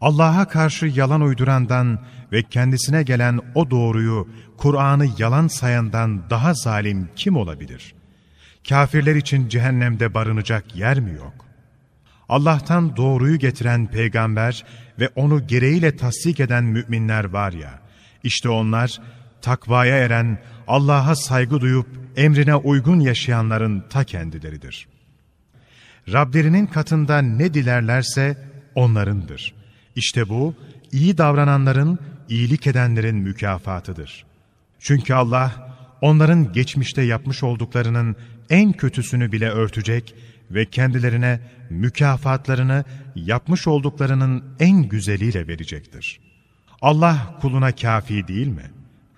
Allah'a karşı yalan uydurandan ve kendisine gelen o doğruyu Kur'an'ı yalan sayandan daha zalim kim olabilir? Kafirler için cehennemde barınacak yer mi yok? Allah'tan doğruyu getiren peygamber ve onu gereğiyle tasdik eden müminler var ya, işte onlar takvaya eren, Allah'a saygı duyup emrine uygun yaşayanların ta kendileridir. Rablerinin katında ne dilerlerse onlarındır.'' İşte bu, iyi davrananların, iyilik edenlerin mükafatıdır. Çünkü Allah, onların geçmişte yapmış olduklarının en kötüsünü bile örtecek ve kendilerine mükafatlarını yapmış olduklarının en güzeliyle verecektir. Allah kuluna kafi değil mi?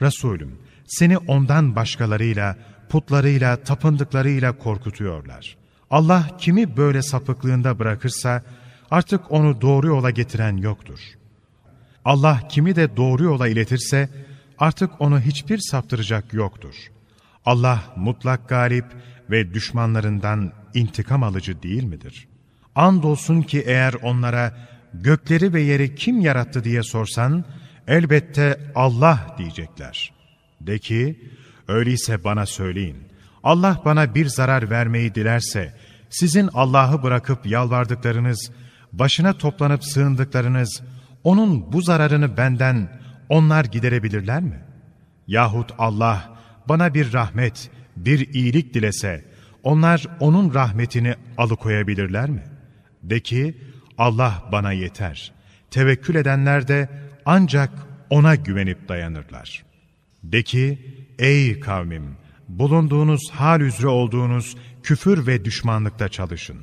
Resulüm, seni ondan başkalarıyla, putlarıyla, tapındıklarıyla korkutuyorlar. Allah kimi böyle sapıklığında bırakırsa, artık onu doğru yola getiren yoktur. Allah kimi de doğru yola iletirse artık onu hiçbir saptıracak yoktur. Allah mutlak galip ve düşmanlarından intikam alıcı değil midir? Andolsun ki eğer onlara gökleri ve yeri kim yarattı diye sorsan, elbette Allah diyecekler. De ki, öyleyse bana söyleyin, Allah bana bir zarar vermeyi dilerse, sizin Allah'ı bırakıp yalvardıklarınız başına toplanıp sığındıklarınız, onun bu zararını benden onlar giderebilirler mi? Yahut Allah bana bir rahmet, bir iyilik dilese, onlar onun rahmetini alıkoyabilirler mi? De ki, Allah bana yeter. Tevekkül edenler de ancak ona güvenip dayanırlar. De ki, ey kavmim, bulunduğunuz hal üzere olduğunuz küfür ve düşmanlıkta çalışın.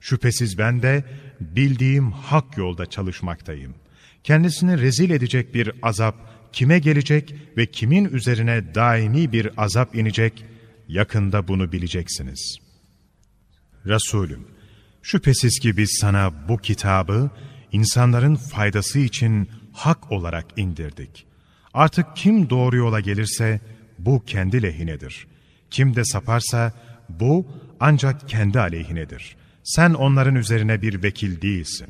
Şüphesiz ben de bildiğim hak yolda çalışmaktayım. Kendisini rezil edecek bir azap kime gelecek ve kimin üzerine daimi bir azap inecek, yakında bunu bileceksiniz. Resulüm, şüphesiz ki biz sana bu kitabı insanların faydası için hak olarak indirdik. Artık kim doğru yola gelirse bu kendi lehinedir. Kim de saparsa bu ancak kendi aleyhinedir. Sen onların üzerine bir vekil değilsin.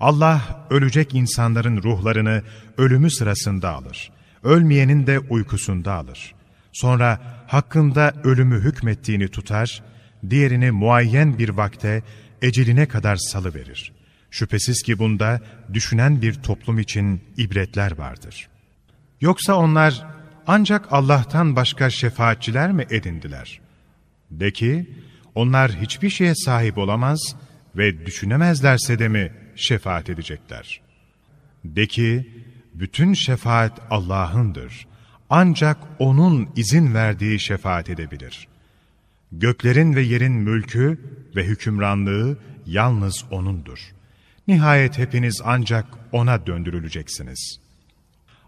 Allah ölecek insanların ruhlarını ölümü sırasında alır. Ölmeyenin de uykusunda alır. Sonra hakkında ölümü hükmettiğini tutar, diğerini muayyen bir vakte eceline kadar salı verir. Şüphesiz ki bunda düşünen bir toplum için ibretler vardır. Yoksa onlar ancak Allah'tan başka şefaatçiler mi edindiler? De ki, onlar hiçbir şeye sahip olamaz ve düşünemezlerse de mi şefaat edecekler? De ki, bütün şefaat Allah'ındır. Ancak O'nun izin verdiği şefaat edebilir. Göklerin ve yerin mülkü ve hükümranlığı yalnız O'nundur. Nihayet hepiniz ancak O'na döndürüleceksiniz.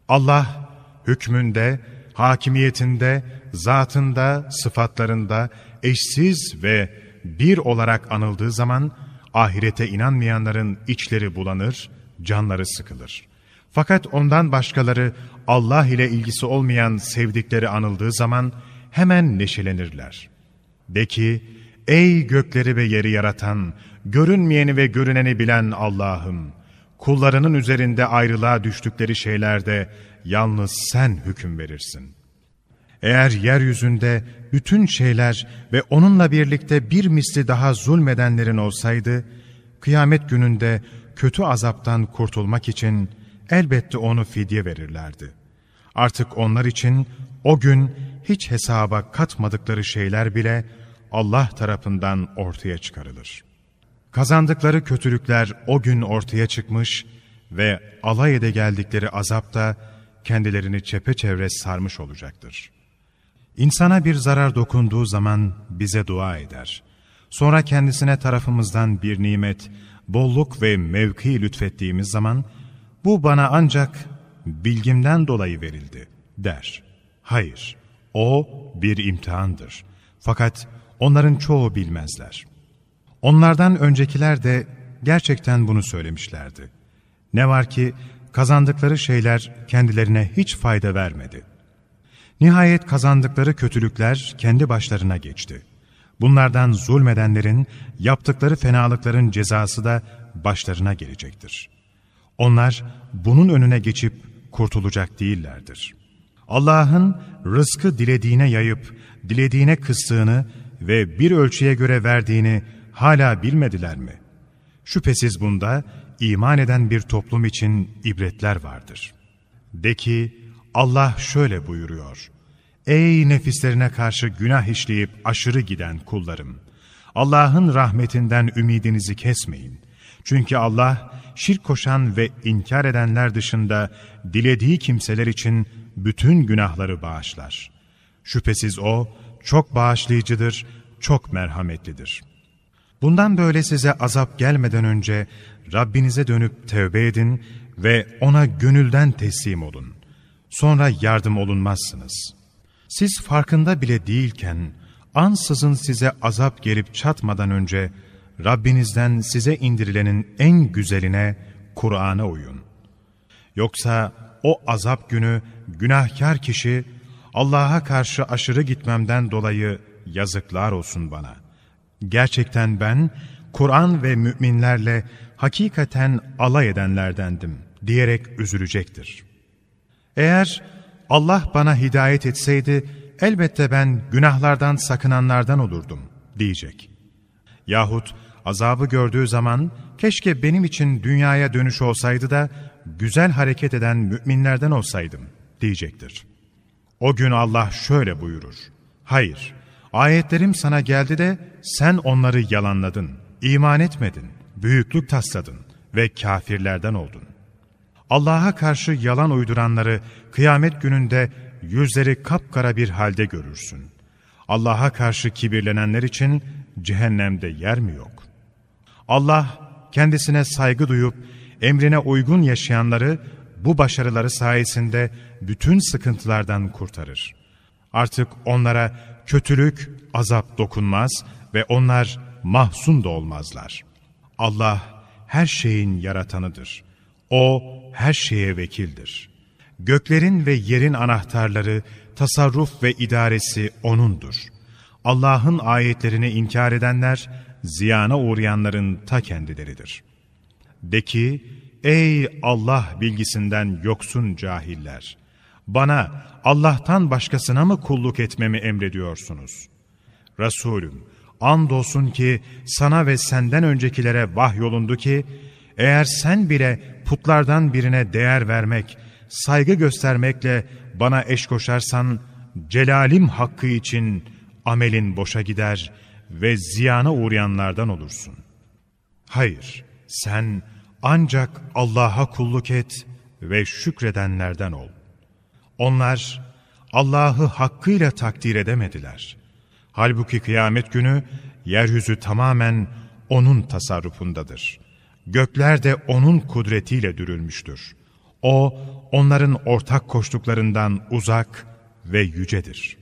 Allah, hükmünde, hakimiyetinde, zatında, sıfatlarında, eşsiz ve bir olarak anıldığı zaman ahirete inanmayanların içleri bulanır, canları sıkılır. Fakat ondan başkaları Allah ile ilgisi olmayan sevdikleri anıldığı zaman hemen neşelenirler. De ki, ey gökleri ve yeri yaratan, görünmeyeni ve görüneni bilen Allah'ım, kullarının üzerinde ayrılığa düştükleri şeylerde yalnız sen hüküm verirsin. Eğer yeryüzünde bütün şeyler ve onunla birlikte bir misli daha zulmedenlerin olsaydı, kıyamet gününde kötü azaptan kurtulmak için elbette onu fidye verirlerdi. Artık onlar için o gün hiç hesaba katmadıkları şeyler bile Allah tarafından ortaya çıkarılır. Kazandıkları kötülükler o gün ortaya çıkmış ve alay ede geldikleri azap da kendilerini çepeçevre sarmış olacaktır.'' İnsana bir zarar dokunduğu zaman bize dua eder. Sonra kendisine tarafımızdan bir nimet, bolluk ve mevki lütfettiğimiz zaman, bu bana ancak bilgimden dolayı verildi, der. Hayır, o bir imtihandır. Fakat onların çoğu bilmezler. Onlardan öncekiler de gerçekten bunu söylemişlerdi. Ne var ki kazandıkları şeyler kendilerine hiç fayda vermedi.'' Nihayet kazandıkları kötülükler kendi başlarına geçti. Bunlardan zulmedenlerin, yaptıkları fenalıkların cezası da başlarına gelecektir. Onlar bunun önüne geçip kurtulacak değillerdir. Allah'ın rızkı dilediğine yayıp, dilediğine kıstığını ve bir ölçüye göre verdiğini hala bilmediler mi? Şüphesiz bunda iman eden bir toplum için ibretler vardır. De ki, Allah şöyle buyuruyor. Ey nefislerine karşı günah işleyip aşırı giden kullarım! Allah'ın rahmetinden ümidinizi kesmeyin. Çünkü Allah şirk koşan ve inkar edenler dışında dilediği kimseler için bütün günahları bağışlar. Şüphesiz O çok bağışlayıcıdır, çok merhametlidir. Bundan böyle size azap gelmeden önce Rabbinize dönüp tevbe edin ve O'na gönülden teslim olun sonra yardım olunmazsınız. Siz farkında bile değilken, ansızın size azap gelip çatmadan önce, Rabbinizden size indirilenin en güzeline, Kur'an'a uyun. Yoksa o azap günü günahkar kişi, Allah'a karşı aşırı gitmemden dolayı yazıklar olsun bana. Gerçekten ben, Kur'an ve müminlerle hakikaten alay edenlerdendim diyerek üzülecektir. Eğer Allah bana hidayet etseydi elbette ben günahlardan sakınanlardan olurdum diyecek. Yahut azabı gördüğü zaman keşke benim için dünyaya dönüş olsaydı da güzel hareket eden müminlerden olsaydım diyecektir. O gün Allah şöyle buyurur. Hayır, ayetlerim sana geldi de sen onları yalanladın, iman etmedin, büyüklük tasladın ve kafirlerden oldun. Allah'a karşı yalan uyduranları kıyamet gününde yüzleri kapkara bir halde görürsün. Allah'a karşı kibirlenenler için cehennemde yer mi yok? Allah kendisine saygı duyup emrine uygun yaşayanları bu başarıları sayesinde bütün sıkıntılardan kurtarır. Artık onlara kötülük, azap dokunmaz ve onlar mahzun da olmazlar. Allah her şeyin yaratanıdır. O her şeye vekildir. Göklerin ve yerin anahtarları, tasarruf ve idaresi O'nundur. Allah'ın ayetlerini inkar edenler, ziyana uğrayanların ta kendileridir. De ki, ey Allah bilgisinden yoksun cahiller! Bana Allah'tan başkasına mı kulluk etmemi emrediyorsunuz? Resulüm, andolsun ki sana ve senden öncekilere vahyolundu ki, eğer sen bile putlardan birine değer vermek, saygı göstermekle bana eş koşarsan, celalim hakkı için amelin boşa gider ve ziyana uğrayanlardan olursun. Hayır, sen ancak Allah'a kulluk et ve şükredenlerden ol. Onlar Allah'ı hakkıyla takdir edemediler. Halbuki kıyamet günü yeryüzü tamamen O'nun tasarrufundadır. Gökler de O'nun kudretiyle dürülmüştür. O, onların ortak koştuklarından uzak ve yücedir.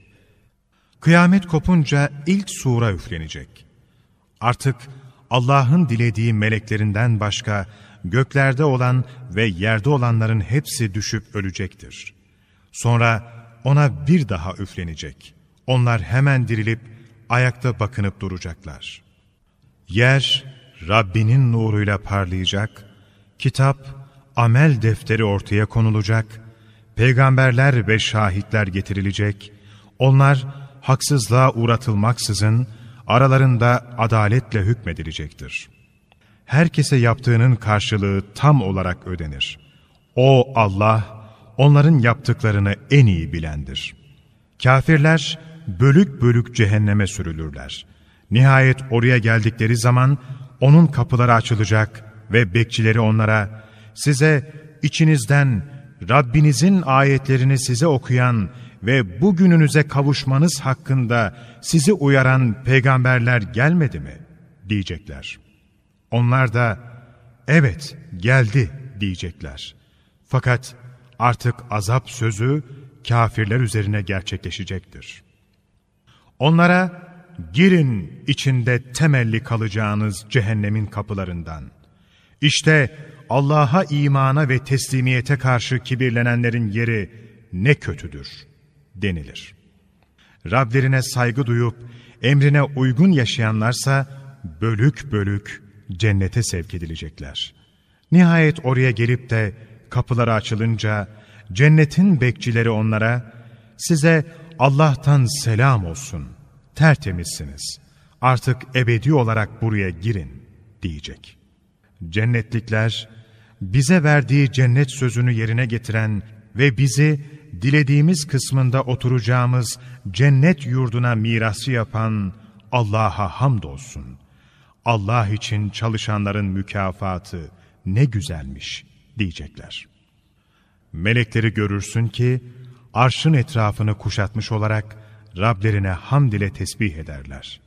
Kıyamet kopunca ilk sura üflenecek. Artık Allah'ın dilediği meleklerinden başka göklerde olan ve yerde olanların hepsi düşüp ölecektir. Sonra ona bir daha üflenecek. Onlar hemen dirilip ayakta bakınıp duracaklar. Yer Rabbinin nuruyla parlayacak, kitap, amel defteri ortaya konulacak, peygamberler ve şahitler getirilecek, onlar haksızlığa uğratılmaksızın aralarında adaletle hükmedilecektir. Herkese yaptığının karşılığı tam olarak ödenir. O Allah, onların yaptıklarını en iyi bilendir. Kafirler bölük bölük cehenneme sürülürler. Nihayet oraya geldikleri zaman onun kapıları açılacak ve bekçileri onlara, size içinizden Rabbinizin ayetlerini size okuyan ve bugününüze kavuşmanız hakkında sizi uyaran peygamberler gelmedi mi? diyecekler. Onlar da, evet geldi diyecekler. Fakat artık azap sözü kafirler üzerine gerçekleşecektir. Onlara, girin içinde temelli kalacağınız cehennemin kapılarından. İşte Allah'a imana ve teslimiyete karşı kibirlenenlerin yeri ne kötüdür denilir. Rablerine saygı duyup emrine uygun yaşayanlarsa bölük bölük cennete sevk edilecekler. Nihayet oraya gelip de kapıları açılınca cennetin bekçileri onlara size Allah'tan selam olsun.'' tertemizsiniz. Artık ebedi olarak buraya girin diyecek. Cennetlikler, bize verdiği cennet sözünü yerine getiren ve bizi dilediğimiz kısmında oturacağımız cennet yurduna mirası yapan Allah'a hamdolsun. Allah için çalışanların mükafatı ne güzelmiş diyecekler. Melekleri görürsün ki arşın etrafını kuşatmış olarak Rablerine hamd ile tesbih ederler.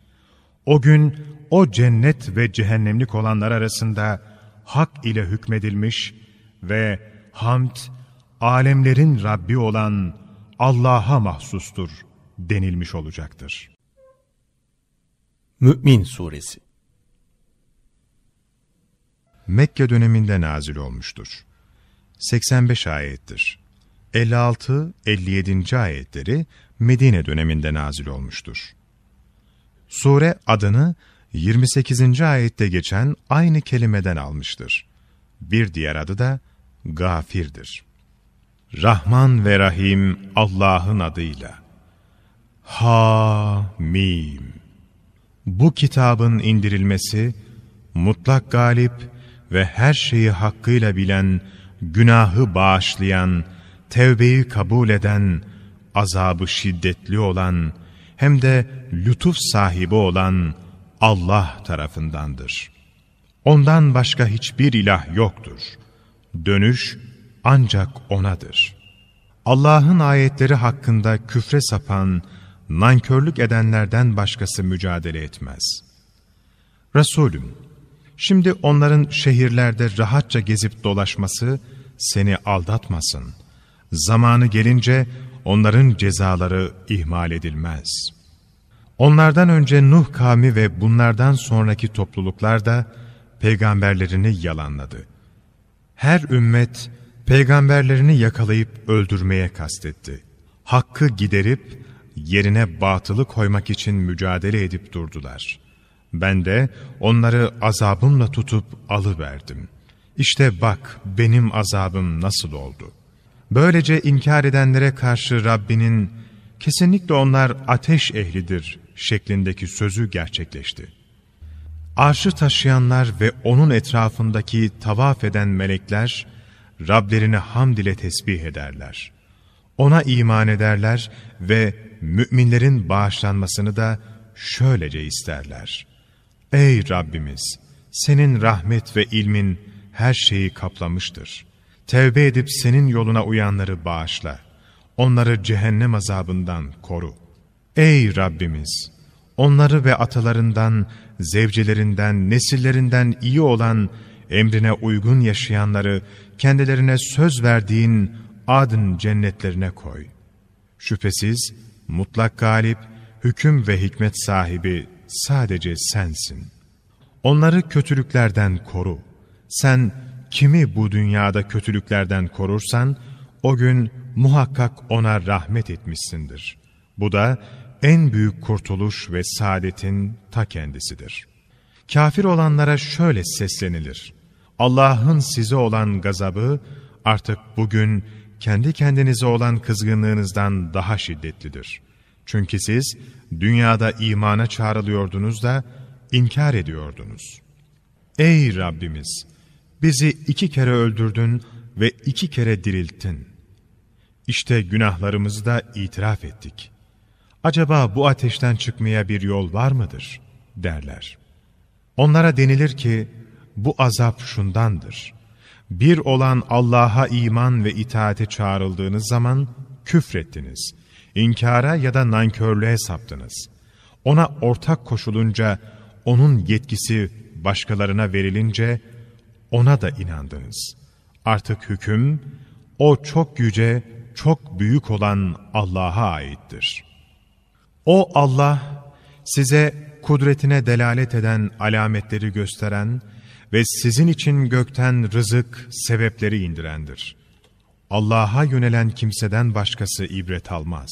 O gün o cennet ve cehennemlik olanlar arasında hak ile hükmedilmiş ve hamd, alemlerin Rabbi olan Allah'a mahsustur denilmiş olacaktır. Mü'min Suresi Mekke döneminde nazil olmuştur. 85 ayettir. 56-57. ayetleri Medine döneminde nazil olmuştur. Sure adını 28. ayette geçen aynı kelimeden almıştır. Bir diğer adı da Gafir'dir. Rahman ve Rahim Allah'ın adıyla. Ha-mim. Bu kitabın indirilmesi, mutlak galip ve her şeyi hakkıyla bilen, günahı bağışlayan, tevbeyi kabul eden, azabı şiddetli olan hem de lütuf sahibi olan Allah tarafındandır. Ondan başka hiçbir ilah yoktur. Dönüş ancak O'nadır. Allah'ın ayetleri hakkında küfre sapan, nankörlük edenlerden başkası mücadele etmez. Resulüm, şimdi onların şehirlerde rahatça gezip dolaşması seni aldatmasın. Zamanı gelince onların cezaları ihmal edilmez. Onlardan önce Nuh kavmi ve bunlardan sonraki topluluklar da peygamberlerini yalanladı. Her ümmet peygamberlerini yakalayıp öldürmeye kastetti. Hakkı giderip yerine batılı koymak için mücadele edip durdular. Ben de onları azabımla tutup alıverdim. İşte bak benim azabım nasıl oldu. Böylece inkar edenlere karşı Rabbinin kesinlikle onlar ateş ehlidir şeklindeki sözü gerçekleşti. Arşı taşıyanlar ve onun etrafındaki tavaf eden melekler Rablerini hamd ile tesbih ederler. Ona iman ederler ve müminlerin bağışlanmasını da şöylece isterler. Ey Rabbimiz! Senin rahmet ve ilmin her şeyi kaplamıştır.'' Tevbe edip senin yoluna uyanları bağışla. Onları cehennem azabından koru. Ey Rabbimiz! Onları ve atalarından, zevcelerinden, nesillerinden iyi olan, emrine uygun yaşayanları kendilerine söz verdiğin adın cennetlerine koy. Şüphesiz mutlak galip, hüküm ve hikmet sahibi sadece sensin. Onları kötülüklerden koru. Sen Kimi bu dünyada kötülüklerden korursan, o gün muhakkak ona rahmet etmişsindir. Bu da en büyük kurtuluş ve saadetin ta kendisidir. Kafir olanlara şöyle seslenilir. Allah'ın size olan gazabı artık bugün kendi kendinize olan kızgınlığınızdan daha şiddetlidir. Çünkü siz dünyada imana çağrılıyordunuz da inkar ediyordunuz. Ey Rabbimiz! Bizi iki kere öldürdün ve iki kere dirilttin. İşte günahlarımızı da itiraf ettik. Acaba bu ateşten çıkmaya bir yol var mıdır? derler. Onlara denilir ki, bu azap şundandır. Bir olan Allah'a iman ve itaate çağrıldığınız zaman küfrettiniz. İnkara ya da nankörlüğe saptınız. Ona ortak koşulunca, onun yetkisi başkalarına verilince, ona da inandınız. Artık hüküm, o çok yüce, çok büyük olan Allah'a aittir. O Allah, size kudretine delalet eden alametleri gösteren ve sizin için gökten rızık, sebepleri indirendir. Allah'a yönelen kimseden başkası ibret almaz.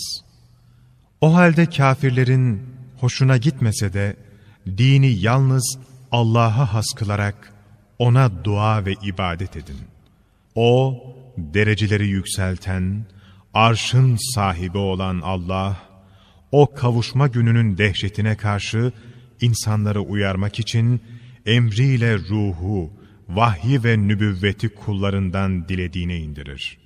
O halde kafirlerin hoşuna gitmese de, dini yalnız Allah'a haskılarak. kılarak ona dua ve ibadet edin. O, dereceleri yükselten, arşın sahibi olan Allah, o kavuşma gününün dehşetine karşı insanları uyarmak için emriyle ruhu, vahyi ve nübüvveti kullarından dilediğine indirir.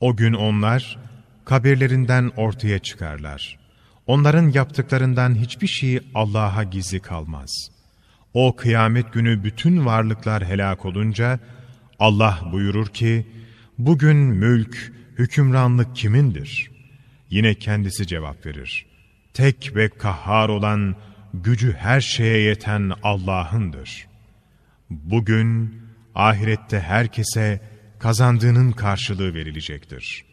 O gün onlar kabirlerinden ortaya çıkarlar. Onların yaptıklarından hiçbir şey Allah'a gizli kalmaz.'' O kıyamet günü bütün varlıklar helak olunca, Allah buyurur ki, bugün mülk, hükümranlık kimindir? Yine kendisi cevap verir. Tek ve kahhar olan, gücü her şeye yeten Allah'ındır. Bugün, ahirette herkese kazandığının karşılığı verilecektir.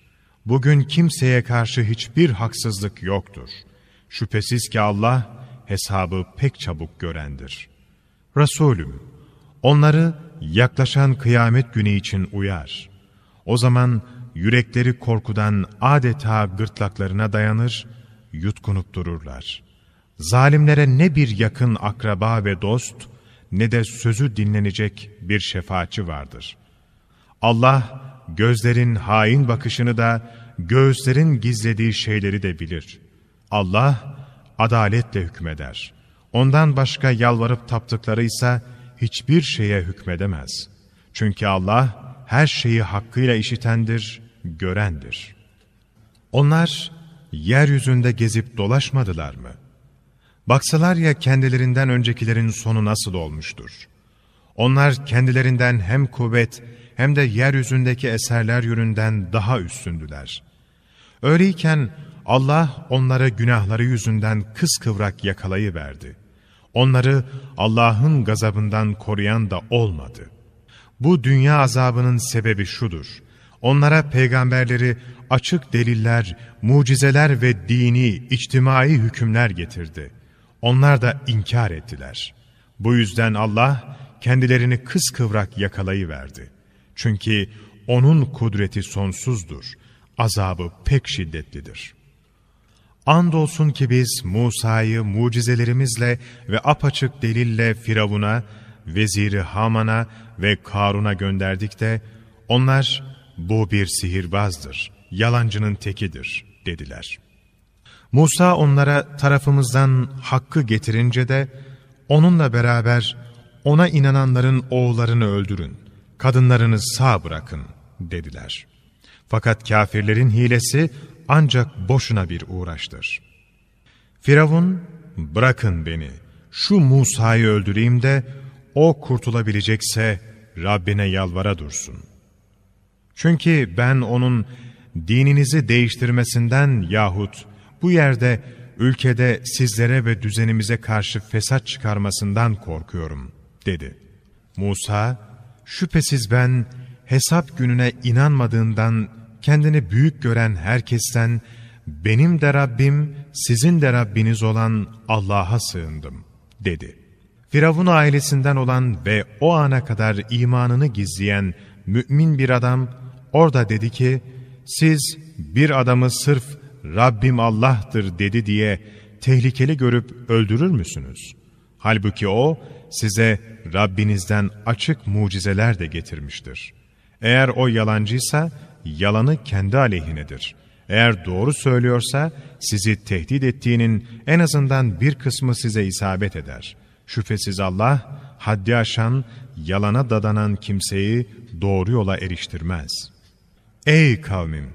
Bugün kimseye karşı hiçbir haksızlık yoktur. Şüphesiz ki Allah, hesabı pek çabuk görendir.'' Resulüm, onları yaklaşan kıyamet günü için uyar. O zaman yürekleri korkudan adeta gırtlaklarına dayanır, yutkunup dururlar. Zalimlere ne bir yakın akraba ve dost, ne de sözü dinlenecek bir şefaatçi vardır. Allah, gözlerin hain bakışını da, göğüslerin gizlediği şeyleri de bilir. Allah, adaletle hükmeder. Ondan başka yalvarıp taptıklarıysa hiçbir şeye hükmedemez. Çünkü Allah her şeyi hakkıyla işitendir, görendir. Onlar yeryüzünde gezip dolaşmadılar mı? Baksalar ya kendilerinden öncekilerin sonu nasıl olmuştur? Onlar kendilerinden hem kuvvet hem de yeryüzündeki eserler yönünden daha üstündüler. Öyleyken Allah onlara günahları yüzünden kıskıvrak yakalayıverdi.'' Onları Allah'ın gazabından koruyan da olmadı. Bu dünya azabının sebebi şudur. Onlara peygamberleri açık deliller, mucizeler ve dini, içtimai hükümler getirdi. Onlar da inkar ettiler. Bu yüzden Allah kendilerini kıskıvrak yakalayıverdi. Çünkü O'nun kudreti sonsuzdur, azabı pek şiddetlidir.'' Andolsun ki biz Musa'yı mucizelerimizle ve apaçık delille Firavun'a, Veziri Haman'a ve Karun'a gönderdik de, onlar bu bir sihirbazdır, yalancının tekidir dediler. Musa onlara tarafımızdan hakkı getirince de, onunla beraber ona inananların oğullarını öldürün, kadınlarını sağ bırakın dediler. Fakat kafirlerin hilesi ancak boşuna bir uğraştır. Firavun, bırakın beni, şu Musa'yı öldüreyim de, o kurtulabilecekse Rabbine yalvara dursun. Çünkü ben onun dininizi değiştirmesinden yahut bu yerde, ülkede sizlere ve düzenimize karşı fesat çıkarmasından korkuyorum, dedi. Musa, şüphesiz ben hesap gününe inanmadığından kendini büyük gören herkesten, benim de Rabbim, sizin de Rabbiniz olan Allah'a sığındım, dedi. Firavun ailesinden olan ve o ana kadar imanını gizleyen mümin bir adam, orada dedi ki, siz bir adamı sırf Rabbim Allah'tır dedi diye tehlikeli görüp öldürür müsünüz? Halbuki o, size Rabbinizden açık mucizeler de getirmiştir. Eğer o yalancıysa, yalanı kendi aleyhinedir. Eğer doğru söylüyorsa sizi tehdit ettiğinin en azından bir kısmı size isabet eder. Şüphesiz Allah haddi aşan, yalana dadanan kimseyi doğru yola eriştirmez. Ey kavmim!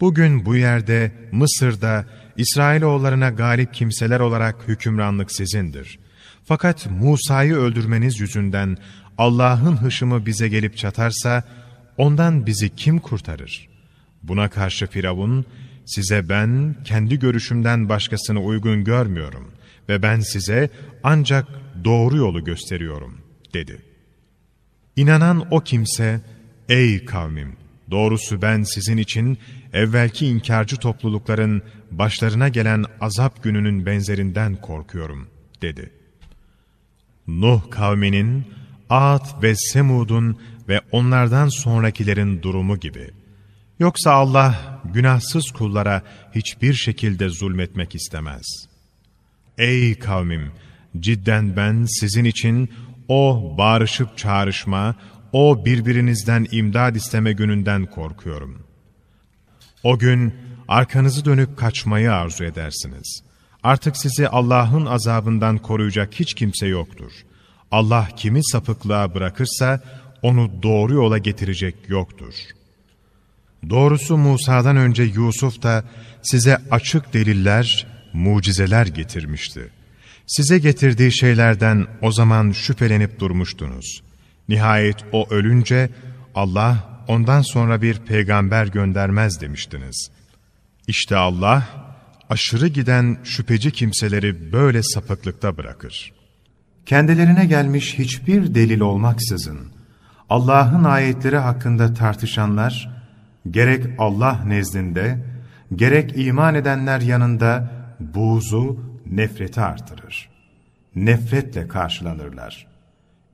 Bugün bu yerde, Mısır'da, İsrailoğullarına galip kimseler olarak hükümranlık sizindir. Fakat Musa'yı öldürmeniz yüzünden Allah'ın hışımı bize gelip çatarsa, Ondan bizi kim kurtarır? Buna karşı Firavun, size ben kendi görüşümden başkasını uygun görmüyorum ve ben size ancak doğru yolu gösteriyorum, dedi. İnanan o kimse, ey kavmim, doğrusu ben sizin için evvelki inkarcı toplulukların başlarına gelen azap gününün benzerinden korkuyorum, dedi. Nuh kavminin, Ad ve Semud'un ve onlardan sonrakilerin durumu gibi. Yoksa Allah günahsız kullara hiçbir şekilde zulmetmek istemez. Ey kavmim! Cidden ben sizin için o bağırışıp çağrışma, o birbirinizden imdad isteme gününden korkuyorum. O gün arkanızı dönüp kaçmayı arzu edersiniz. Artık sizi Allah'ın azabından koruyacak hiç kimse yoktur. Allah kimi sapıklığa bırakırsa onu doğru yola getirecek yoktur. Doğrusu Musa'dan önce Yusuf da size açık deliller, mucizeler getirmişti. Size getirdiği şeylerden o zaman şüphelenip durmuştunuz. Nihayet o ölünce Allah ondan sonra bir peygamber göndermez demiştiniz. İşte Allah aşırı giden şüpheci kimseleri böyle sapıklıkta bırakır.'' kendilerine gelmiş hiçbir delil olmaksızın Allah'ın ayetleri hakkında tartışanlar, gerek Allah nezdinde, gerek iman edenler yanında buğzu, nefreti artırır. Nefretle karşılanırlar.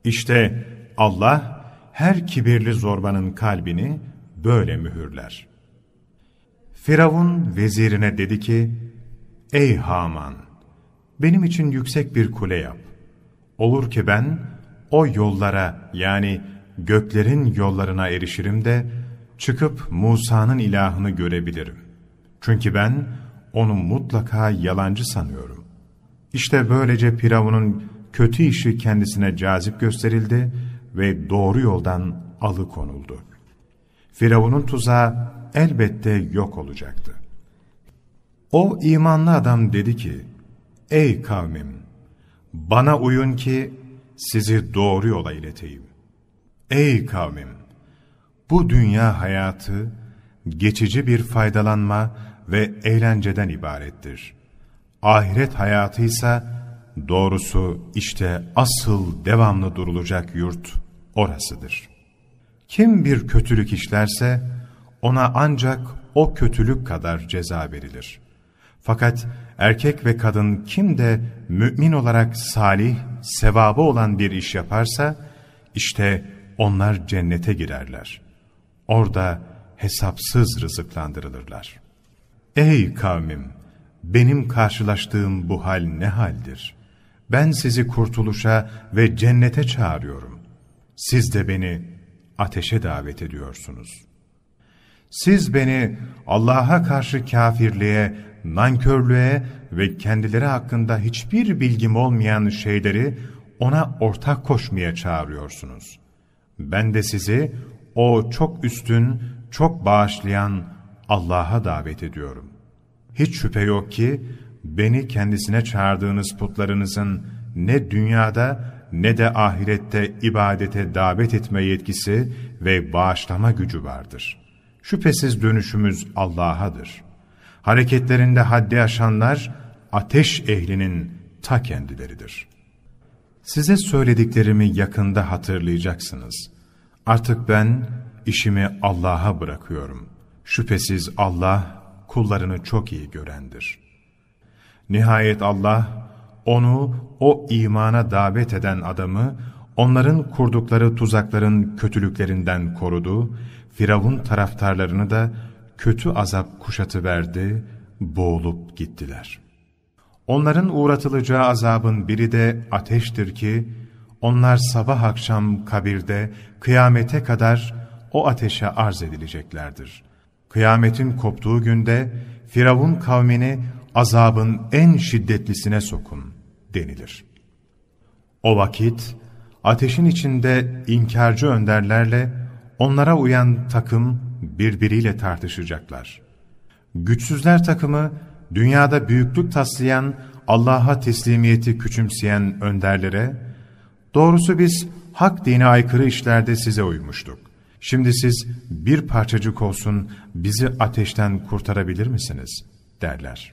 İşte Allah, her kibirli zorbanın kalbini böyle mühürler. Firavun vezirine dedi ki, Ey Haman! Benim için yüksek bir kule yap. Olur ki ben o yollara yani göklerin yollarına erişirim de çıkıp Musa'nın ilahını görebilirim. Çünkü ben onu mutlaka yalancı sanıyorum. İşte böylece Firavun'un kötü işi kendisine cazip gösterildi ve doğru yoldan alıkonuldu. Firavun'un tuzağı elbette yok olacaktı. O imanlı adam dedi ki, Ey kavmim! Bana uyun ki sizi doğru yola ileteyim. Ey kavmim! Bu dünya hayatı geçici bir faydalanma ve eğlenceden ibarettir. Ahiret hayatı ise doğrusu işte asıl devamlı durulacak yurt orasıdır. Kim bir kötülük işlerse ona ancak o kötülük kadar ceza verilir. Fakat erkek ve kadın kim de mümin olarak salih, sevabı olan bir iş yaparsa, işte onlar cennete girerler. Orada hesapsız rızıklandırılırlar. Ey kavmim! Benim karşılaştığım bu hal ne haldir? Ben sizi kurtuluşa ve cennete çağırıyorum. Siz de beni ateşe davet ediyorsunuz. Siz beni Allah'a karşı kafirliğe, nankörlüğe ve kendileri hakkında hiçbir bilgim olmayan şeyleri ona ortak koşmaya çağırıyorsunuz. Ben de sizi o çok üstün, çok bağışlayan Allah'a davet ediyorum. Hiç şüphe yok ki beni kendisine çağırdığınız putlarınızın ne dünyada ne de ahirette ibadete davet etme yetkisi ve bağışlama gücü vardır. Şüphesiz dönüşümüz Allah'adır. Hareketlerinde haddi aşanlar ateş ehlinin ta kendileridir.'' Size söylediklerimi yakında hatırlayacaksınız. Artık ben işimi Allah'a bırakıyorum. Şüphesiz Allah kullarını çok iyi görendir. Nihayet Allah onu o imana davet eden adamı onların kurdukları tuzakların kötülüklerinden korudu, Firavun taraftarlarını da kötü azap kuşatıverdi, boğulup gittiler.'' Onların uğratılacağı azabın biri de ateştir ki, onlar sabah akşam kabirde kıyamete kadar o ateşe arz edileceklerdir. Kıyametin koptuğu günde Firavun kavmini azabın en şiddetlisine sokun denilir. O vakit ateşin içinde inkarcı önderlerle onlara uyan takım birbiriyle tartışacaklar. Güçsüzler takımı dünyada büyüklük taslayan, Allah'a teslimiyeti küçümseyen önderlere, doğrusu biz hak dine aykırı işlerde size uymuştuk. Şimdi siz bir parçacık olsun bizi ateşten kurtarabilir misiniz? derler.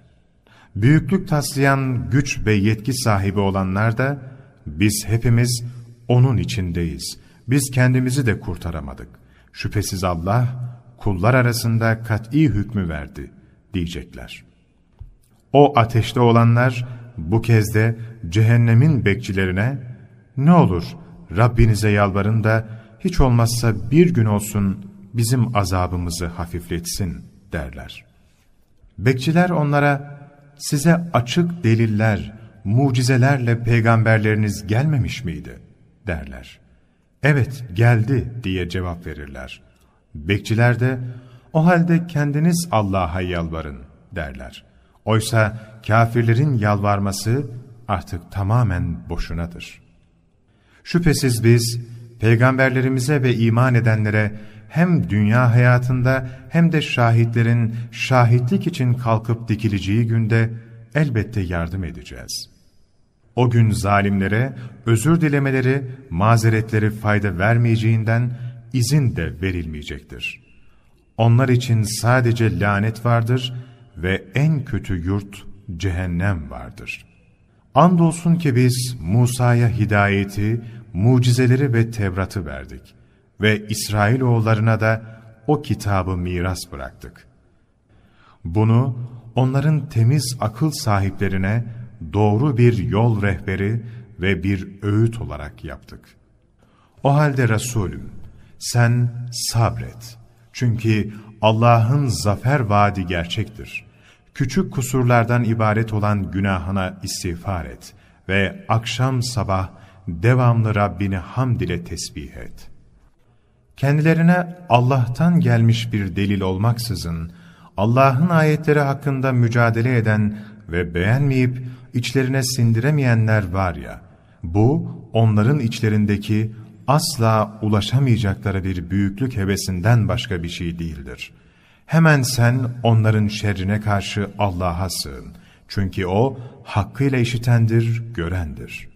Büyüklük taslayan güç ve yetki sahibi olanlar da, biz hepimiz onun içindeyiz. Biz kendimizi de kurtaramadık. Şüphesiz Allah, kullar arasında kat'i hükmü verdi, diyecekler.'' O ateşte olanlar bu kez de cehennemin bekçilerine ne olur Rabbinize yalvarın da hiç olmazsa bir gün olsun bizim azabımızı hafifletsin derler. Bekçiler onlara size açık deliller, mucizelerle peygamberleriniz gelmemiş miydi derler. Evet geldi diye cevap verirler. Bekçiler de o halde kendiniz Allah'a yalvarın derler. Oysa kafirlerin yalvarması artık tamamen boşunadır. Şüphesiz biz, peygamberlerimize ve iman edenlere hem dünya hayatında hem de şahitlerin şahitlik için kalkıp dikileceği günde elbette yardım edeceğiz. O gün zalimlere özür dilemeleri, mazeretleri fayda vermeyeceğinden izin de verilmeyecektir. Onlar için sadece lanet vardır ve en kötü yurt cehennem vardır. Andolsun ki biz Musa'ya hidayeti, mucizeleri ve Tevrat'ı verdik ve İsrailoğullarına da o kitabı miras bıraktık. Bunu onların temiz akıl sahiplerine doğru bir yol rehberi ve bir öğüt olarak yaptık. O halde Resulüm, sen sabret. Çünkü Allah'ın zafer vaadi gerçektir küçük kusurlardan ibaret olan günahına istiğfar et ve akşam sabah devamlı Rabbini hamd ile tesbih et. Kendilerine Allah'tan gelmiş bir delil olmaksızın, Allah'ın ayetleri hakkında mücadele eden ve beğenmeyip içlerine sindiremeyenler var ya, bu onların içlerindeki asla ulaşamayacakları bir büyüklük hevesinden başka bir şey değildir.'' Hemen sen onların şerrine karşı Allah'a sığın. Çünkü O hakkıyla işitendir, görendir.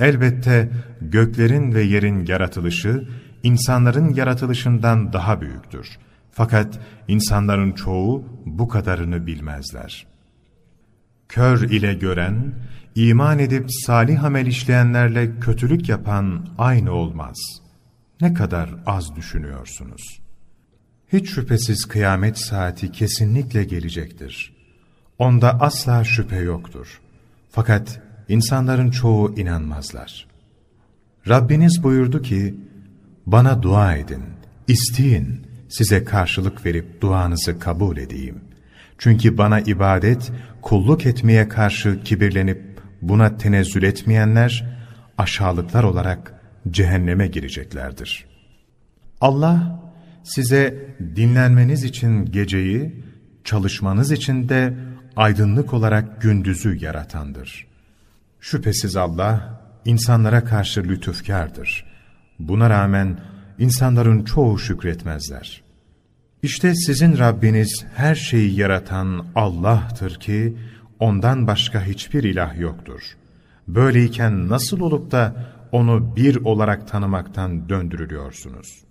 Elbette göklerin ve yerin yaratılışı insanların yaratılışından daha büyüktür. Fakat insanların çoğu bu kadarını bilmezler. Kör ile gören, iman edip salih amel işleyenlerle kötülük yapan aynı olmaz. Ne kadar az düşünüyorsunuz.'' hiç şüphesiz kıyamet saati kesinlikle gelecektir. Onda asla şüphe yoktur. Fakat insanların çoğu inanmazlar. Rabbiniz buyurdu ki, bana dua edin, isteyin, size karşılık verip duanızı kabul edeyim. Çünkü bana ibadet, kulluk etmeye karşı kibirlenip buna tenezzül etmeyenler, aşağılıklar olarak cehenneme gireceklerdir. Allah, size dinlenmeniz için geceyi, çalışmanız için de aydınlık olarak gündüzü yaratandır. Şüphesiz Allah insanlara karşı lütufkardır. Buna rağmen insanların çoğu şükretmezler. İşte sizin Rabbiniz her şeyi yaratan Allah'tır ki ondan başka hiçbir ilah yoktur. Böyleyken nasıl olup da onu bir olarak tanımaktan döndürülüyorsunuz?''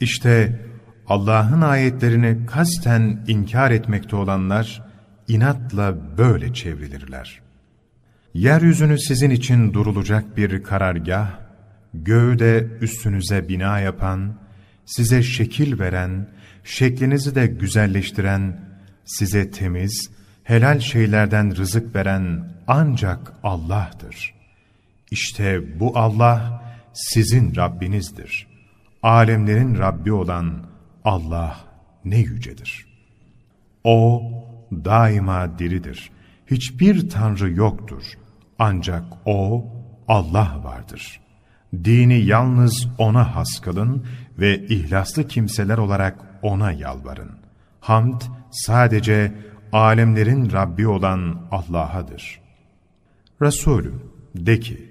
İşte Allah'ın ayetlerini kasten inkar etmekte olanlar inatla böyle çevrilirler. Yeryüzünü sizin için durulacak bir karargah, göğü de üstünüze bina yapan, size şekil veren, şeklinizi de güzelleştiren, size temiz, helal şeylerden rızık veren ancak Allah'tır. İşte bu Allah sizin Rabbinizdir.'' alemlerin Rabbi olan Allah ne yücedir. O daima diridir. Hiçbir tanrı yoktur. Ancak O Allah vardır. Dini yalnız O'na has kılın ve ihlaslı kimseler olarak O'na yalvarın. Hamd sadece alemlerin Rabbi olan Allah'adır. Resulü de ki,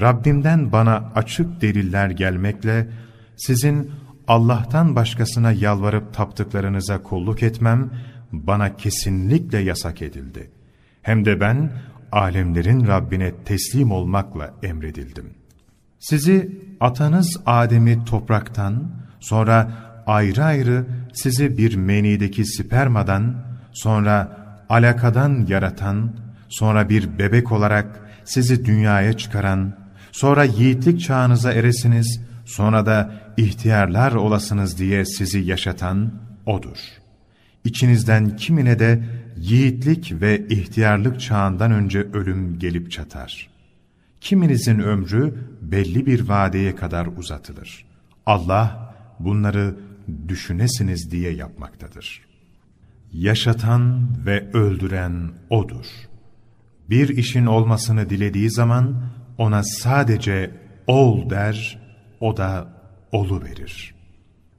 Rabbimden bana açık deliller gelmekle sizin Allah'tan başkasına yalvarıp taptıklarınıza kulluk etmem bana kesinlikle yasak edildi. Hem de ben alemlerin Rabbine teslim olmakla emredildim. Sizi atanız Adem'i topraktan, sonra ayrı ayrı sizi bir menideki spermadan, sonra alakadan yaratan, sonra bir bebek olarak sizi dünyaya çıkaran, sonra yiğitlik çağınıza eresiniz, sonra da ihtiyarlar olasınız diye sizi yaşatan O'dur. İçinizden kimine de yiğitlik ve ihtiyarlık çağından önce ölüm gelip çatar. Kiminizin ömrü belli bir vadeye kadar uzatılır. Allah bunları düşünesiniz diye yapmaktadır. Yaşatan ve öldüren O'dur. Bir işin olmasını dilediği zaman ona sadece ol der o da olu verir.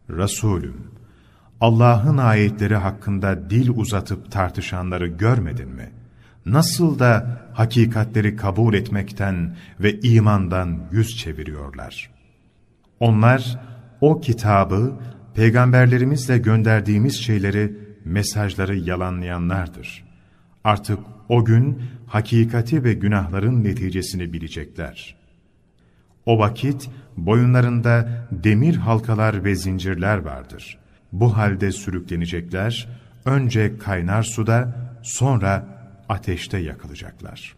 Resulüm, Allah'ın ayetleri hakkında dil uzatıp tartışanları görmedin mi? Nasıl da hakikatleri kabul etmekten ve imandan yüz çeviriyorlar. Onlar o kitabı, peygamberlerimizle gönderdiğimiz şeyleri, mesajları yalanlayanlardır. Artık o gün hakikati ve günahların neticesini bilecekler.'' O vakit boyunlarında demir halkalar ve zincirler vardır. Bu halde sürüklenecekler, önce kaynar suda, sonra ateşte yakılacaklar.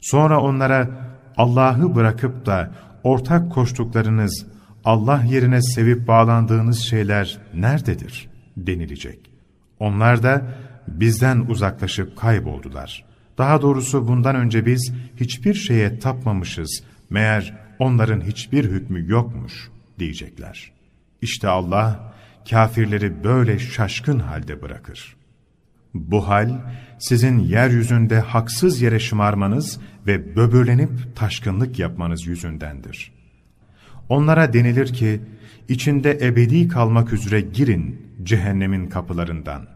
Sonra onlara Allah'ı bırakıp da ortak koştuklarınız, Allah yerine sevip bağlandığınız şeyler nerededir? denilecek. Onlar da bizden uzaklaşıp kayboldular. Daha doğrusu bundan önce biz hiçbir şeye tapmamışız. Meğer onların hiçbir hükmü yokmuş diyecekler. İşte Allah kafirleri böyle şaşkın halde bırakır. Bu hal sizin yeryüzünde haksız yere şımarmanız ve böbürlenip taşkınlık yapmanız yüzündendir. Onlara denilir ki içinde ebedi kalmak üzere girin cehennemin kapılarından.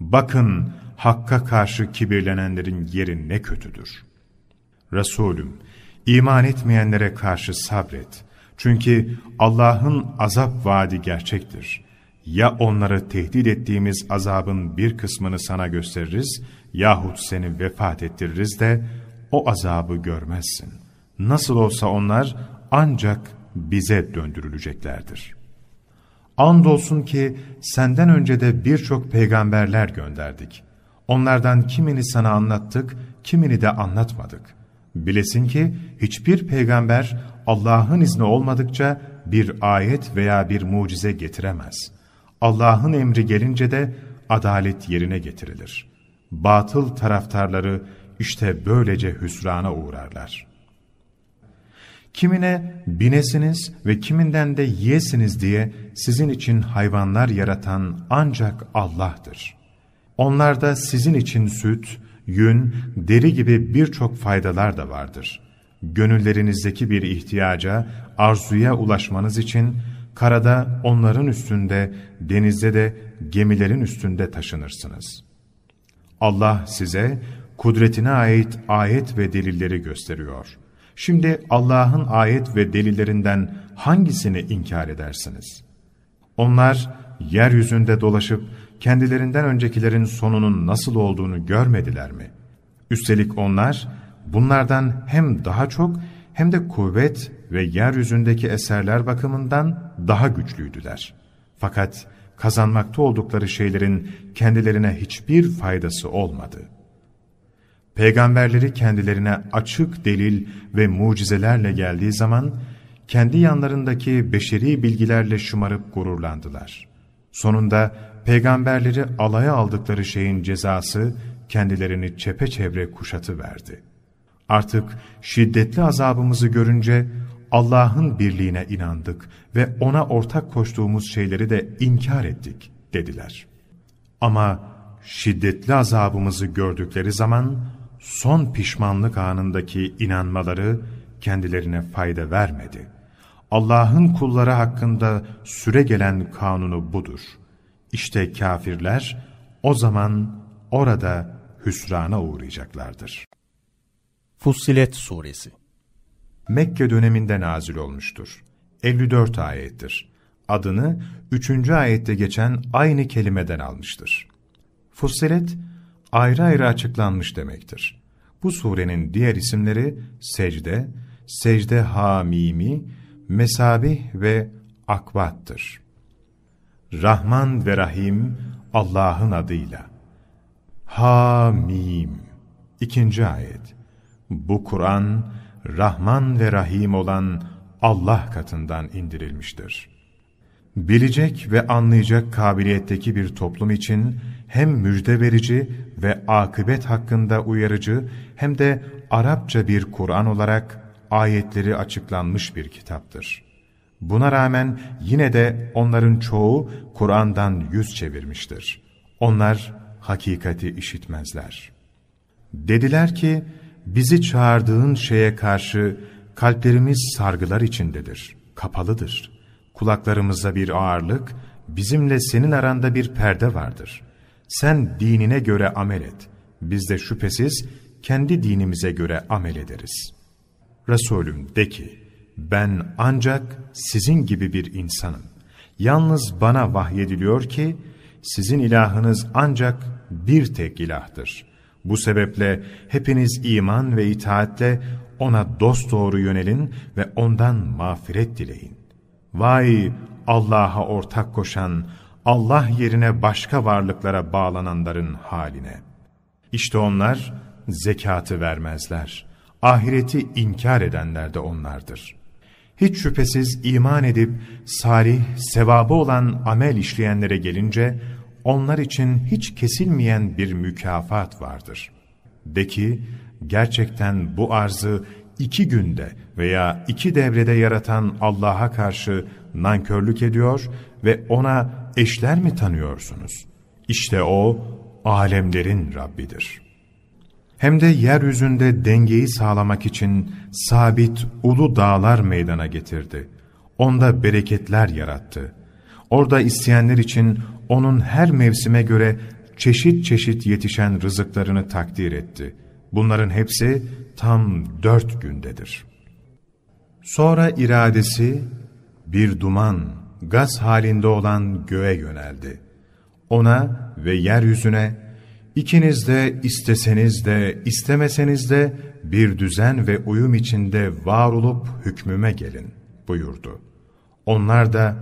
Bakın Hakk'a karşı kibirlenenlerin yeri ne kötüdür. Resulüm İman etmeyenlere karşı sabret. Çünkü Allah'ın azap vaadi gerçektir. Ya onları tehdit ettiğimiz azabın bir kısmını sana gösteririz yahut seni vefat ettiririz de o azabı görmezsin. Nasıl olsa onlar ancak bize döndürüleceklerdir. Andolsun ki senden önce de birçok peygamberler gönderdik. Onlardan kimini sana anlattık, kimini de anlatmadık.'' Bilesin ki hiçbir peygamber Allah'ın izni olmadıkça bir ayet veya bir mucize getiremez. Allah'ın emri gelince de adalet yerine getirilir. Batıl taraftarları işte böylece hüsrana uğrarlar. Kimine binesiniz ve kiminden de yiyesiniz diye sizin için hayvanlar yaratan ancak Allah'tır. Onlar da sizin için süt, yün, deri gibi birçok faydalar da vardır. Gönüllerinizdeki bir ihtiyaca, arzuya ulaşmanız için karada onların üstünde, denizde de gemilerin üstünde taşınırsınız. Allah size kudretine ait ayet ve delilleri gösteriyor. Şimdi Allah'ın ayet ve delillerinden hangisini inkar edersiniz? Onlar yeryüzünde dolaşıp kendilerinden öncekilerin sonunun nasıl olduğunu görmediler mi? Üstelik onlar bunlardan hem daha çok hem de kuvvet ve yeryüzündeki eserler bakımından daha güçlüydüler. Fakat kazanmakta oldukları şeylerin kendilerine hiçbir faydası olmadı. Peygamberleri kendilerine açık delil ve mucizelerle geldiği zaman, kendi yanlarındaki beşeri bilgilerle şımarıp gururlandılar. Sonunda peygamberleri alaya aldıkları şeyin cezası kendilerini çepeçevre verdi. Artık şiddetli azabımızı görünce Allah'ın birliğine inandık ve ona ortak koştuğumuz şeyleri de inkar ettik dediler. Ama şiddetli azabımızı gördükleri zaman son pişmanlık anındaki inanmaları kendilerine fayda vermedi.'' Allah'ın kulları hakkında süre gelen kanunu budur. İşte kafirler o zaman orada hüsrana uğrayacaklardır. Fussilet Suresi Mekke döneminde nazil olmuştur. 54 ayettir. Adını 3. ayette geçen aynı kelimeden almıştır. Fussilet, ayrı ayrı açıklanmış demektir. Bu surenin diğer isimleri secde, secde hamimi, mesabih ve akvattır. Rahman ve Rahim Allah'ın adıyla. Hamim. İkinci ayet. Bu Kur'an Rahman ve Rahim olan Allah katından indirilmiştir. Bilecek ve anlayacak kabiliyetteki bir toplum için hem müjde verici ve akıbet hakkında uyarıcı hem de Arapça bir Kur'an olarak ayetleri açıklanmış bir kitaptır. Buna rağmen yine de onların çoğu Kur'an'dan yüz çevirmiştir. Onlar hakikati işitmezler. Dediler ki, bizi çağırdığın şeye karşı kalplerimiz sargılar içindedir, kapalıdır. Kulaklarımızda bir ağırlık, bizimle senin aranda bir perde vardır. Sen dinine göre amel et, biz de şüphesiz kendi dinimize göre amel ederiz.'' Resulüm de ki, ben ancak sizin gibi bir insanım. Yalnız bana vahyediliyor ki, sizin ilahınız ancak bir tek ilahtır. Bu sebeple hepiniz iman ve itaatle ona dost doğru yönelin ve ondan mağfiret dileyin. Vay Allah'a ortak koşan, Allah yerine başka varlıklara bağlananların haline. İşte onlar zekatı vermezler.'' ahireti inkar edenler de onlardır. Hiç şüphesiz iman edip salih, sevabı olan amel işleyenlere gelince onlar için hiç kesilmeyen bir mükafat vardır. De ki, gerçekten bu arzı iki günde veya iki devrede yaratan Allah'a karşı nankörlük ediyor ve ona eşler mi tanıyorsunuz? İşte o, alemlerin Rabbidir.'' hem de yeryüzünde dengeyi sağlamak için sabit ulu dağlar meydana getirdi. Onda bereketler yarattı. Orada isteyenler için onun her mevsime göre çeşit çeşit yetişen rızıklarını takdir etti. Bunların hepsi tam dört gündedir. Sonra iradesi bir duman, gaz halinde olan göğe yöneldi. Ona ve yeryüzüne İkiniz de isteseniz de istemeseniz de bir düzen ve uyum içinde var olup hükmüme gelin buyurdu. Onlar da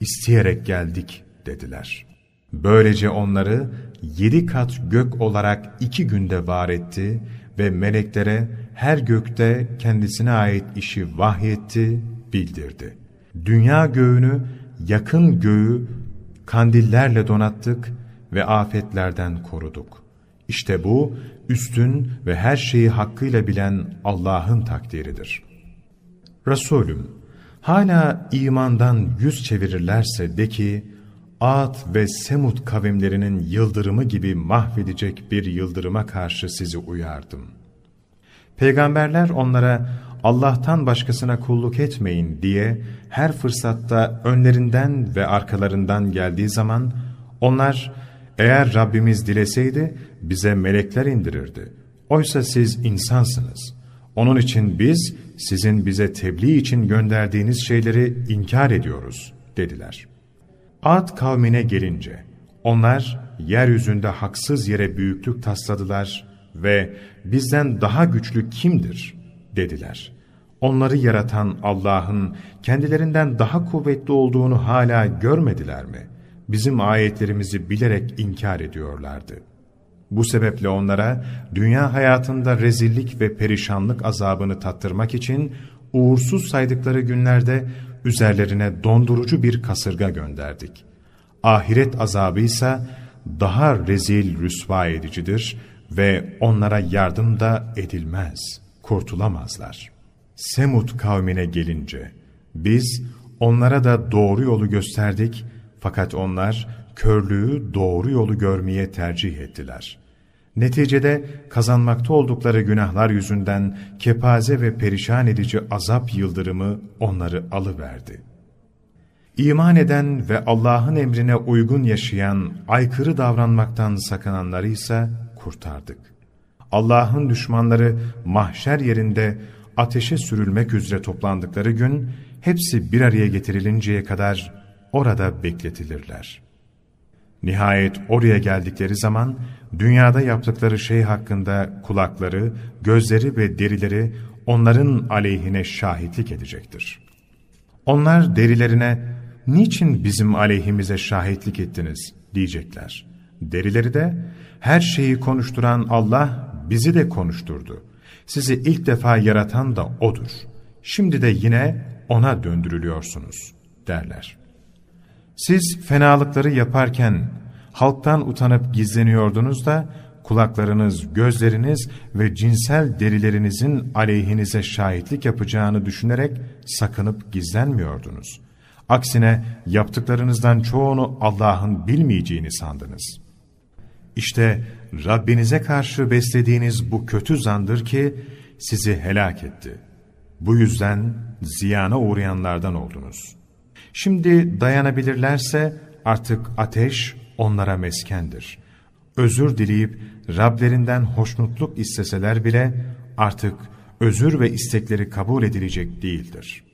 isteyerek geldik dediler. Böylece onları yedi kat gök olarak iki günde var etti ve meleklere her gökte kendisine ait işi vahyetti, bildirdi. Dünya göğünü, yakın göğü kandillerle donattık ve afetlerden koruduk. İşte bu, üstün ve her şeyi hakkıyla bilen Allah'ın takdiridir. Resulüm, hala imandan yüz çevirirlerse de ki, Ad ve Semud kavimlerinin yıldırımı gibi mahvedecek bir yıldırıma karşı sizi uyardım. Peygamberler onlara Allah'tan başkasına kulluk etmeyin diye her fırsatta önlerinden ve arkalarından geldiği zaman onlar eğer Rabbimiz dileseydi bize melekler indirirdi. Oysa siz insansınız. Onun için biz sizin bize tebliğ için gönderdiğiniz şeyleri inkar ediyoruz dediler. Ad kavmine gelince onlar yeryüzünde haksız yere büyüklük tasladılar ve bizden daha güçlü kimdir dediler. Onları yaratan Allah'ın kendilerinden daha kuvvetli olduğunu hala görmediler mi? bizim ayetlerimizi bilerek inkar ediyorlardı. Bu sebeple onlara dünya hayatında rezillik ve perişanlık azabını tattırmak için uğursuz saydıkları günlerde üzerlerine dondurucu bir kasırga gönderdik. Ahiret azabı ise daha rezil rüsva edicidir ve onlara yardım da edilmez, kurtulamazlar. Semut kavmine gelince biz onlara da doğru yolu gösterdik fakat onlar körlüğü doğru yolu görmeye tercih ettiler. Neticede kazanmakta oldukları günahlar yüzünden kepaze ve perişan edici azap yıldırımı onları alıverdi. İman eden ve Allah'ın emrine uygun yaşayan, aykırı davranmaktan sakınanları ise kurtardık. Allah'ın düşmanları mahşer yerinde ateşe sürülmek üzere toplandıkları gün, hepsi bir araya getirilinceye kadar orada bekletilirler. Nihayet oraya geldikleri zaman dünyada yaptıkları şey hakkında kulakları, gözleri ve derileri onların aleyhine şahitlik edecektir. Onlar derilerine, ''Niçin bizim aleyhimize şahitlik ettiniz?'' diyecekler. Derileri de, ''Her şeyi konuşturan Allah bizi de konuşturdu. Sizi ilk defa yaratan da O'dur. Şimdi de yine O'na döndürülüyorsunuz.'' derler. Siz fenalıkları yaparken halktan utanıp gizleniyordunuz da kulaklarınız, gözleriniz ve cinsel derilerinizin aleyhinize şahitlik yapacağını düşünerek sakınıp gizlenmiyordunuz. Aksine yaptıklarınızdan çoğunu Allah'ın bilmeyeceğini sandınız. İşte Rabbinize karşı beslediğiniz bu kötü zandır ki sizi helak etti. Bu yüzden ziyana uğrayanlardan oldunuz.'' Şimdi dayanabilirlerse artık ateş onlara meskendir. Özür dileyip Rablerinden hoşnutluk isteseler bile artık özür ve istekleri kabul edilecek değildir.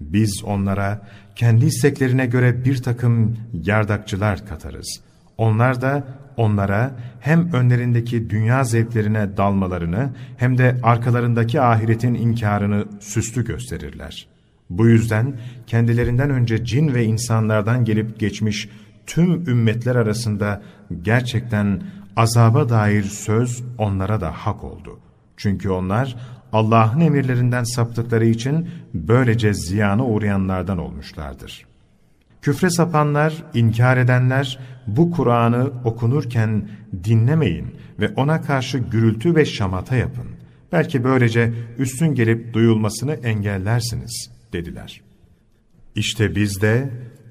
Biz onlara kendi isteklerine göre bir takım yardakçılar katarız. Onlar da onlara hem önlerindeki dünya zevklerine dalmalarını hem de arkalarındaki ahiretin inkarını süslü gösterirler.'' Bu yüzden kendilerinden önce cin ve insanlardan gelip geçmiş tüm ümmetler arasında gerçekten azaba dair söz onlara da hak oldu. Çünkü onlar Allah'ın emirlerinden saptıkları için böylece ziyanı uğrayanlardan olmuşlardır. Küfre sapanlar, inkar edenler bu Kur'an'ı okunurken dinlemeyin ve ona karşı gürültü ve şamata yapın. Belki böylece üstün gelip duyulmasını engellersiniz.'' dediler. İşte biz de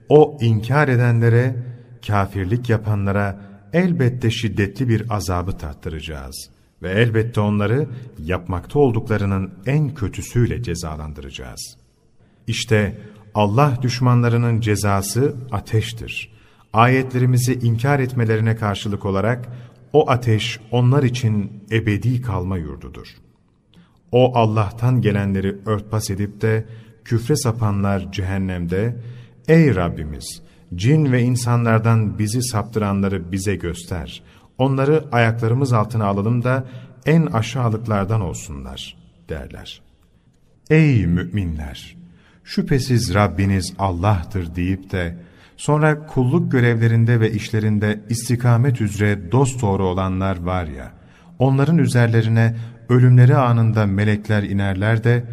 o inkar edenlere, kafirlik yapanlara elbette şiddetli bir azabı tattıracağız ve elbette onları yapmakta olduklarının en kötüsüyle cezalandıracağız. İşte Allah düşmanlarının cezası ateştir. Ayetlerimizi inkar etmelerine karşılık olarak o ateş onlar için ebedi kalma yurdudur. O Allah'tan gelenleri örtbas edip de küfre sapanlar cehennemde, Ey Rabbimiz! Cin ve insanlardan bizi saptıranları bize göster. Onları ayaklarımız altına alalım da en aşağılıklardan olsunlar, derler. Ey müminler! Şüphesiz Rabbiniz Allah'tır deyip de, sonra kulluk görevlerinde ve işlerinde istikamet üzere dosdoğru olanlar var ya, onların üzerlerine ölümleri anında melekler inerler de,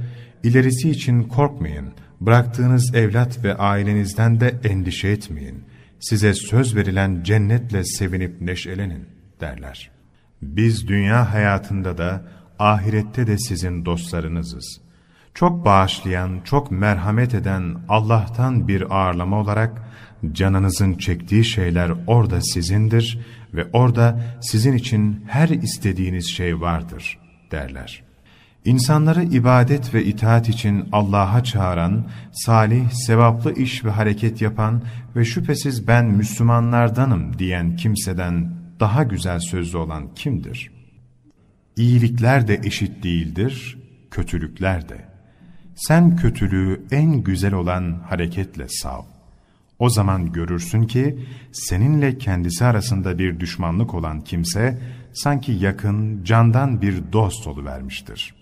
İlerisi için korkmayın, bıraktığınız evlat ve ailenizden de endişe etmeyin. Size söz verilen cennetle sevinip neşelenin derler. Biz dünya hayatında da ahirette de sizin dostlarınızız. Çok bağışlayan, çok merhamet eden Allah'tan bir ağırlama olarak canınızın çektiği şeyler orada sizindir ve orada sizin için her istediğiniz şey vardır derler.'' İnsanları ibadet ve itaat için Allah'a çağıran, salih, sevaplı iş ve hareket yapan ve şüphesiz ben Müslümanlardanım diyen kimseden daha güzel sözlü olan kimdir? İyilikler de eşit değildir, kötülükler de. Sen kötülüğü en güzel olan hareketle sav. O zaman görürsün ki seninle kendisi arasında bir düşmanlık olan kimse sanki yakın, candan bir dost oluvermiştir.''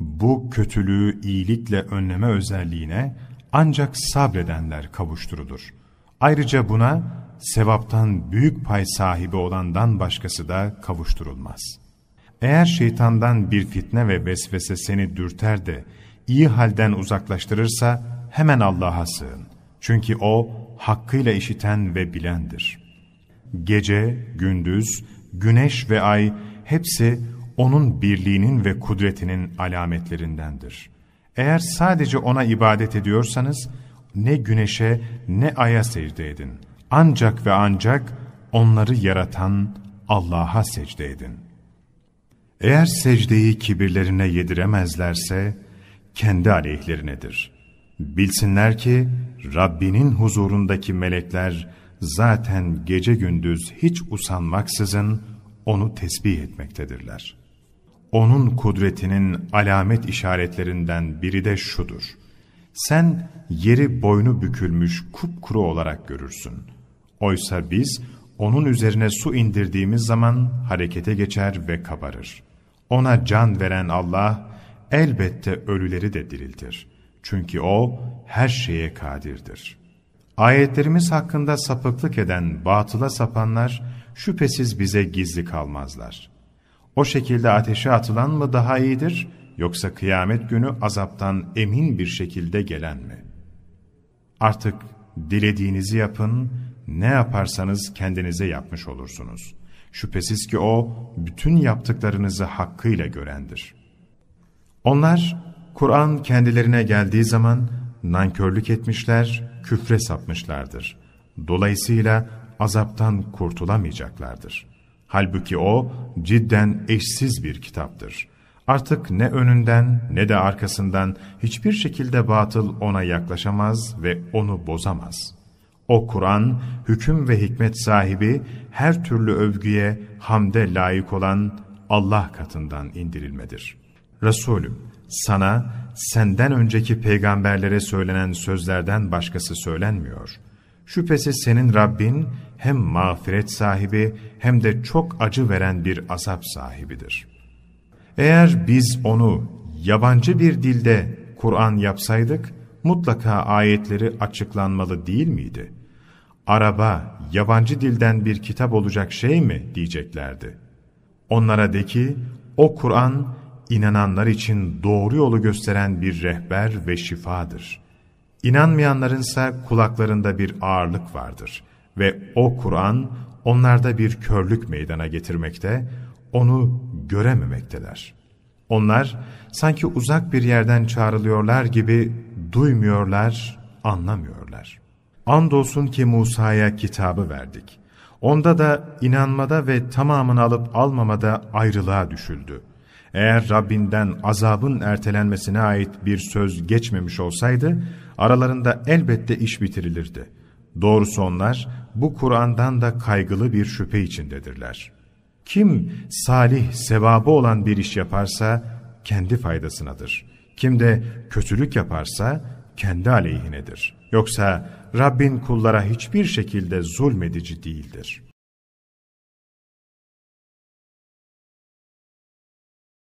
Bu kötülüğü iyilikle önleme özelliğine ancak sabredenler kavuşturulur. Ayrıca buna sevaptan büyük pay sahibi olandan başkası da kavuşturulmaz. Eğer şeytandan bir fitne ve vesvese seni dürter de iyi halden uzaklaştırırsa hemen Allah'a sığın. Çünkü O hakkıyla işiten ve bilendir. Gece, gündüz, güneş ve ay hepsi onun birliğinin ve kudretinin alametlerindendir. Eğer sadece ona ibadet ediyorsanız, ne güneşe ne aya secde edin. Ancak ve ancak onları yaratan Allah'a secde edin. Eğer secdeyi kibirlerine yediremezlerse, kendi aleyhlerinedir. Bilsinler ki, Rabbinin huzurundaki melekler, zaten gece gündüz hiç usanmaksızın onu tesbih etmektedirler.'' O'nun kudretinin alamet işaretlerinden biri de şudur. Sen yeri boynu bükülmüş kupkuru olarak görürsün. Oysa biz onun üzerine su indirdiğimiz zaman harekete geçer ve kabarır. Ona can veren Allah elbette ölüleri de diriltir. Çünkü O her şeye kadirdir. Ayetlerimiz hakkında sapıklık eden batıla sapanlar şüphesiz bize gizli kalmazlar.'' o şekilde ateşe atılan mı daha iyidir, yoksa kıyamet günü azaptan emin bir şekilde gelen mi? Artık dilediğinizi yapın, ne yaparsanız kendinize yapmış olursunuz. Şüphesiz ki o, bütün yaptıklarınızı hakkıyla görendir. Onlar, Kur'an kendilerine geldiği zaman, nankörlük etmişler, küfre sapmışlardır. Dolayısıyla azaptan kurtulamayacaklardır.'' Halbuki o cidden eşsiz bir kitaptır. Artık ne önünden ne de arkasından hiçbir şekilde batıl ona yaklaşamaz ve onu bozamaz. O Kur'an, hüküm ve hikmet sahibi, her türlü övgüye, hamde layık olan Allah katından indirilmedir. Resulüm, sana senden önceki peygamberlere söylenen sözlerden başkası söylenmiyor. Şüphesi senin Rabbin hem mağfiret sahibi hem de çok acı veren bir azap sahibidir. Eğer biz onu yabancı bir dilde Kur'an yapsaydık, mutlaka ayetleri açıklanmalı değil miydi? Araba yabancı dilden bir kitap olacak şey mi diyeceklerdi. Onlara de ki, o Kur'an inananlar için doğru yolu gösteren bir rehber ve şifadır. İnanmayanların ise kulaklarında bir ağırlık vardır.'' Ve o Kur'an onlarda bir körlük meydana getirmekte, onu görememekteler. Onlar sanki uzak bir yerden çağrılıyorlar gibi duymuyorlar, anlamıyorlar. Andolsun ki Musa'ya kitabı verdik. Onda da inanmada ve tamamını alıp almamada ayrılığa düşüldü. Eğer Rabbinden azabın ertelenmesine ait bir söz geçmemiş olsaydı, aralarında elbette iş bitirilirdi.'' Doğrusu onlar bu Kur'an'dan da kaygılı bir şüphe içindedirler. Kim salih, sevabı olan bir iş yaparsa kendi faydasınadır. Kim de kötülük yaparsa kendi aleyhinedir. Yoksa Rabbin kullara hiçbir şekilde zulmedici değildir.''